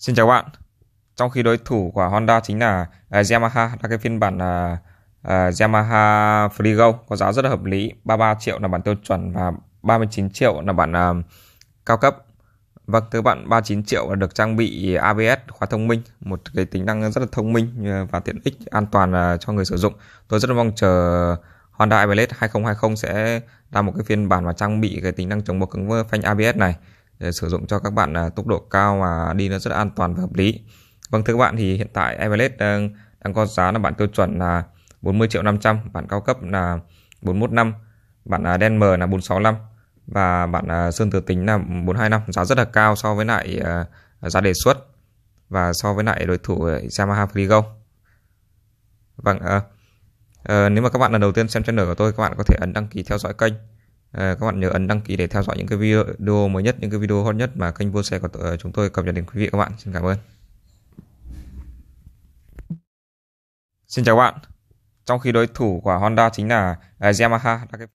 Xin chào bạn. Trong khi đối thủ của Honda chính là uh, Yamaha là cái phiên bản uh, uh, Yamaha Frigo có giá rất là hợp lý, 33 triệu là bản tiêu chuẩn và 39 triệu là bản uh, cao cấp. Vâng, thưa bạn 39 triệu là được trang bị ABS khóa thông minh, một cái tính năng rất là thông minh và tiện ích an toàn cho người sử dụng. Tôi rất là mong chờ Honda Pilot 2020 sẽ ra một cái phiên bản mà trang bị cái tính năng chống bó cứng phanh ABS này để sử dụng cho các bạn à, tốc độ cao mà đi nó rất an toàn và hợp lý vâng thưa các bạn thì hiện tại Everest đang, đang có giá là bản tiêu chuẩn là 40 triệu 500 bản cao cấp là 41 năm bản à, đen mờ là 465 và bản à, sơn tử tính là 42 năm giá rất là cao so với lại à, giá đề xuất và so với lại đối thủ Yamaha Frigo vâng à, à, nếu mà các bạn lần đầu tiên xem channel của tôi các bạn có thể ấn đăng ký theo dõi kênh Ờ, các bạn nhớ ấn đăng ký để theo dõi những cái video mới nhất, những cái video hot nhất mà kênh vua Xe của ờ, chúng tôi cập nhật đến quý vị các bạn. Xin cảm ơn. Xin chào các bạn. Trong khi đối thủ của Honda chính là ờ, Yamaha